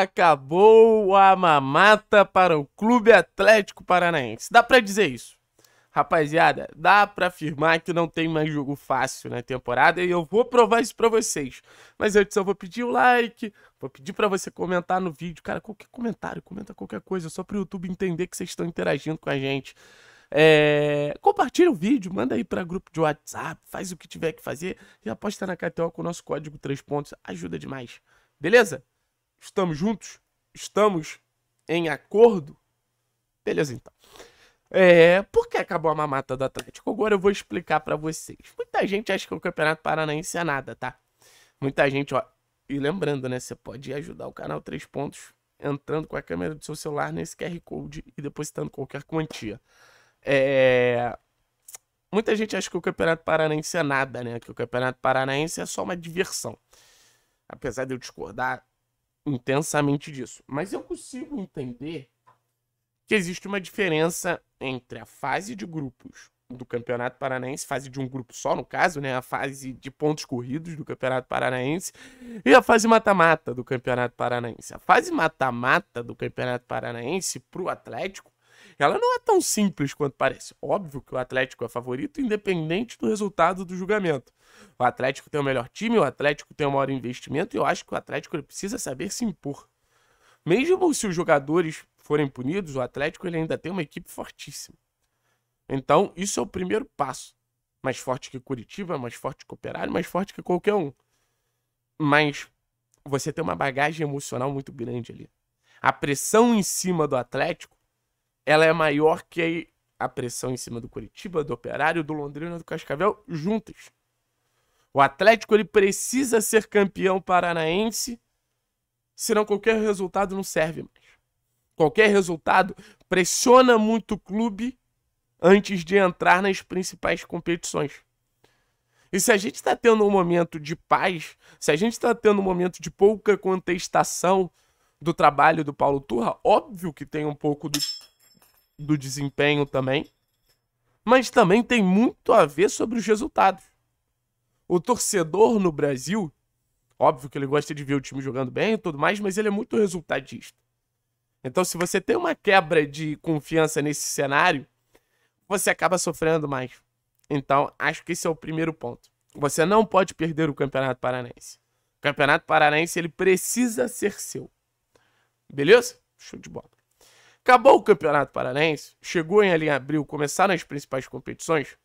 acabou a mamata para o Clube Atlético Paranaense. Dá para dizer isso. Rapaziada, dá para afirmar que não tem mais jogo fácil na temporada e eu vou provar isso para vocês. Mas antes eu vou pedir o like, vou pedir para você comentar no vídeo, cara, qualquer comentário, comenta qualquer coisa, só para o YouTube entender que vocês estão interagindo com a gente. É... Compartilha o vídeo, manda aí para grupo de WhatsApp, faz o que tiver que fazer e aposta na KTO com o nosso código 3 pontos, ajuda demais. Beleza? Estamos juntos? Estamos em acordo? Beleza, então. É, por que acabou a mamata do Atlético? Agora eu vou explicar para vocês. Muita gente acha que o Campeonato Paranaense é nada, tá? Muita gente, ó. E lembrando, né? Você pode ajudar o canal Três Pontos entrando com a câmera do seu celular nesse QR Code e depositando qualquer quantia. É... Muita gente acha que o Campeonato Paranaense é nada, né? Que o Campeonato Paranaense é só uma diversão. Apesar de eu discordar intensamente disso. Mas eu consigo entender que existe uma diferença entre a fase de grupos do Campeonato Paranaense, fase de um grupo só, no caso, né? A fase de pontos corridos do Campeonato Paranaense e a fase mata-mata do Campeonato Paranaense. A fase mata-mata do Campeonato Paranaense para o Atlético ela não é tão simples quanto parece. Óbvio que o Atlético é favorito, independente do resultado do julgamento. O Atlético tem o melhor time, o Atlético tem o maior investimento, e eu acho que o Atlético precisa saber se impor. Mesmo se os jogadores forem punidos, o Atlético ele ainda tem uma equipe fortíssima. Então, isso é o primeiro passo. Mais forte que Curitiba, mais forte que Operário, mais forte que qualquer um. Mas você tem uma bagagem emocional muito grande ali. A pressão em cima do Atlético ela é maior que a pressão em cima do Curitiba, do Operário, do Londrina, do Cascavel, juntas. O Atlético ele precisa ser campeão paranaense, senão qualquer resultado não serve mais. Qualquer resultado pressiona muito o clube antes de entrar nas principais competições. E se a gente está tendo um momento de paz, se a gente está tendo um momento de pouca contestação do trabalho do Paulo Turra, óbvio que tem um pouco do do desempenho também, mas também tem muito a ver sobre os resultados. O torcedor no Brasil, óbvio que ele gosta de ver o time jogando bem e tudo mais, mas ele é muito resultadista. Então, se você tem uma quebra de confiança nesse cenário, você acaba sofrendo mais. Então, acho que esse é o primeiro ponto. Você não pode perder o Campeonato Paranense. O Campeonato Paranense ele precisa ser seu. Beleza? Show de bola. Acabou o Campeonato Paranaense, chegou em ali em abril, começaram as principais competições.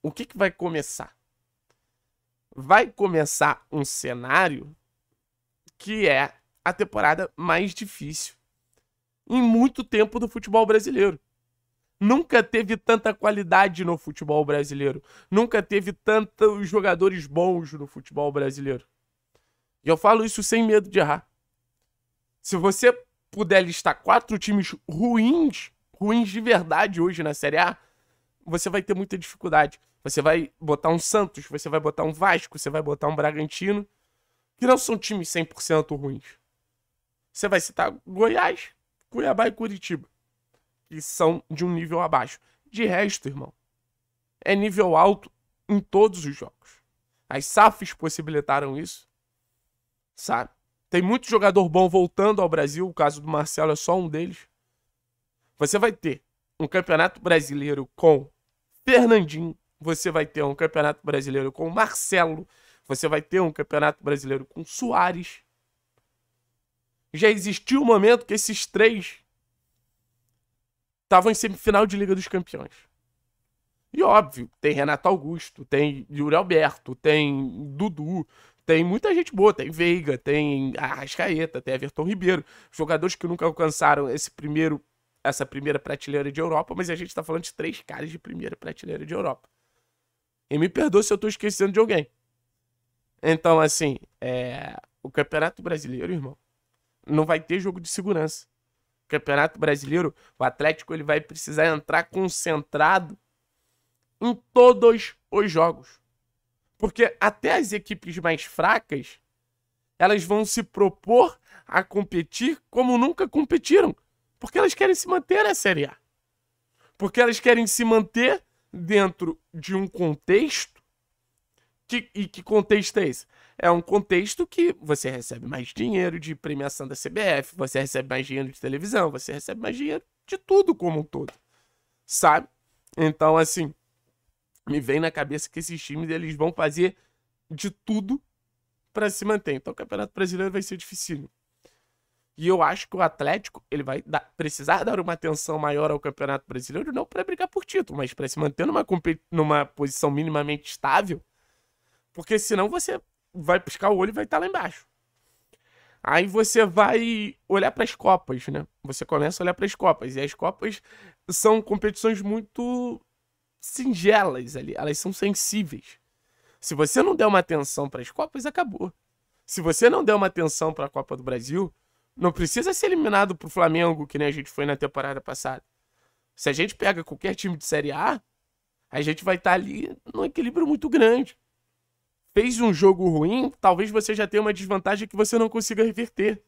O que, que vai começar? Vai começar um cenário que é a temporada mais difícil em muito tempo do futebol brasileiro. Nunca teve tanta qualidade no futebol brasileiro. Nunca teve tantos jogadores bons no futebol brasileiro. E eu falo isso sem medo de errar. Se você puder listar quatro times ruins, ruins de verdade hoje na Série A, você vai ter muita dificuldade. Você vai botar um Santos, você vai botar um Vasco, você vai botar um Bragantino, que não são times 100% ruins. Você vai citar Goiás, Cuiabá e Curitiba, que são de um nível abaixo. De resto, irmão, é nível alto em todos os jogos. As SAFs possibilitaram isso, sabe? Tem muito jogador bom voltando ao Brasil, o caso do Marcelo é só um deles. Você vai ter um campeonato brasileiro com Fernandinho, você vai ter um campeonato brasileiro com Marcelo, você vai ter um campeonato brasileiro com Soares. Já existiu um momento que esses três estavam em semifinal de Liga dos Campeões. E óbvio, tem Renato Augusto, tem Yuri Alberto, tem Dudu, tem muita gente boa, tem Veiga, tem Arrascaeta, tem Everton Ribeiro, jogadores que nunca alcançaram esse primeiro essa primeira prateleira de Europa, mas a gente tá falando de três caras de primeira prateleira de Europa. E me perdoa se eu tô esquecendo de alguém. Então, assim, é... o Campeonato Brasileiro, irmão, não vai ter jogo de segurança. O Campeonato Brasileiro, o Atlético ele vai precisar entrar concentrado em todos os jogos. Porque até as equipes mais fracas, elas vão se propor a competir como nunca competiram. Porque elas querem se manter na Série A. Porque elas querem se manter dentro de um contexto. Que, e que contexto é esse? É um contexto que você recebe mais dinheiro de premiação da CBF, você recebe mais dinheiro de televisão, você recebe mais dinheiro de tudo como um todo. Sabe? Então, assim, me vem na cabeça que esses times eles vão fazer de tudo para se manter. Então o Campeonato Brasileiro vai ser difícil. E eu acho que o Atlético ele vai dar, precisar dar uma atenção maior ao Campeonato Brasileiro, não para brigar por título, mas para se manter numa, numa posição minimamente estável, porque senão você vai piscar o olho e vai estar tá lá embaixo. Aí você vai olhar para as Copas, né? Você começa a olhar para as Copas. E as Copas são competições muito singelas ali, elas são sensíveis. Se você não der uma atenção para as Copas, acabou. Se você não der uma atenção para a Copa do Brasil, não precisa ser eliminado para o Flamengo, que nem a gente foi na temporada passada. Se a gente pega qualquer time de Série A, a gente vai estar tá ali num equilíbrio muito grande. Fez um jogo ruim, talvez você já tenha uma desvantagem que você não consiga reverter.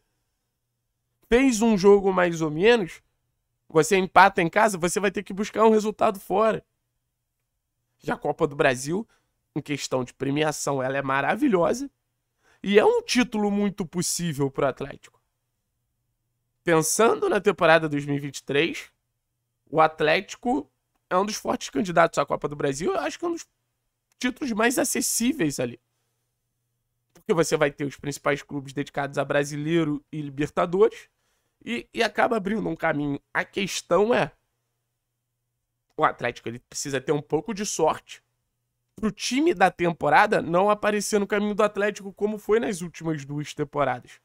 Fez um jogo mais ou menos, você empata em casa, você vai ter que buscar um resultado fora. Já a Copa do Brasil, em questão de premiação, ela é maravilhosa e é um título muito possível para o Atlético. Pensando na temporada 2023, o Atlético é um dos fortes candidatos à Copa do Brasil. Eu acho que é um dos títulos mais acessíveis ali. Porque você vai ter os principais clubes dedicados a brasileiro e Libertadores. E, e acaba abrindo um caminho. A questão é: o Atlético ele precisa ter um pouco de sorte pro time da temporada não aparecer no caminho do Atlético como foi nas últimas duas temporadas.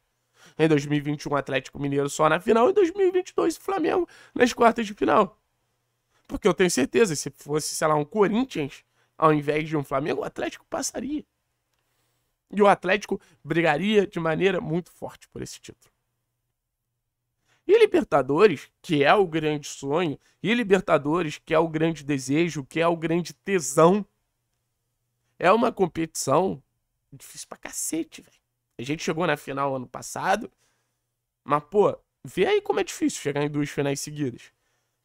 Em 2021, Atlético Mineiro só na final, e em 2022, Flamengo nas quartas de final. Porque eu tenho certeza, se fosse, sei lá, um Corinthians ao invés de um Flamengo, o Atlético passaria. E o Atlético brigaria de maneira muito forte por esse título. E Libertadores, que é o grande sonho, e Libertadores, que é o grande desejo, que é o grande tesão, é uma competição difícil pra cacete, velho. A gente chegou na final ano passado, mas, pô, vê aí como é difícil chegar em duas finais seguidas.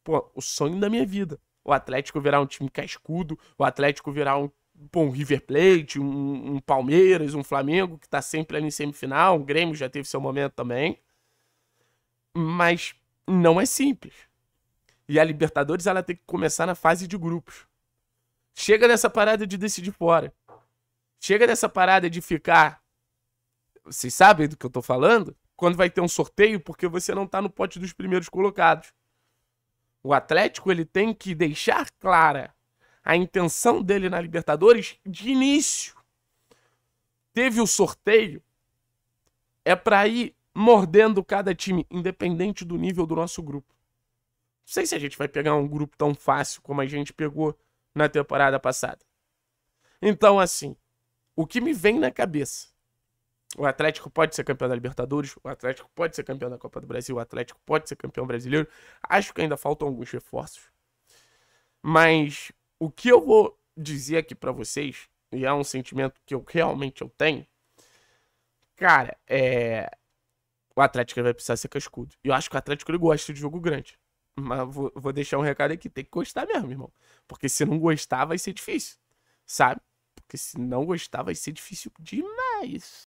Pô, o sonho da minha vida. O Atlético virar um time cascudo, o Atlético virar um um River Plate, um, um Palmeiras, um Flamengo, que tá sempre ali em semifinal, o Grêmio já teve seu momento também mas não é simples. E a Libertadores ela tem que começar na fase de grupos. Chega dessa parada de decidir fora. Chega dessa parada de ficar. Vocês sabem do que eu tô falando? Quando vai ter um sorteio, porque você não tá no pote dos primeiros colocados. O Atlético ele tem que deixar clara a intenção dele na Libertadores de início. Teve o sorteio, é para ir mordendo cada time, independente do nível do nosso grupo. Não sei se a gente vai pegar um grupo tão fácil como a gente pegou na temporada passada. Então, assim, o que me vem na cabeça? O Atlético pode ser campeão da Libertadores, o Atlético pode ser campeão da Copa do Brasil, o Atlético pode ser campeão brasileiro. Acho que ainda faltam alguns reforços. Mas o que eu vou dizer aqui para vocês, e é um sentimento que eu realmente eu tenho, cara, é o Atlético vai precisar ser cascudo. E eu acho que o Atlético ele gosta de jogo grande. Mas vou, vou deixar um recado aqui, tem que gostar mesmo, irmão. Porque se não gostar, vai ser difícil, sabe? Porque se não gostar, vai ser difícil demais.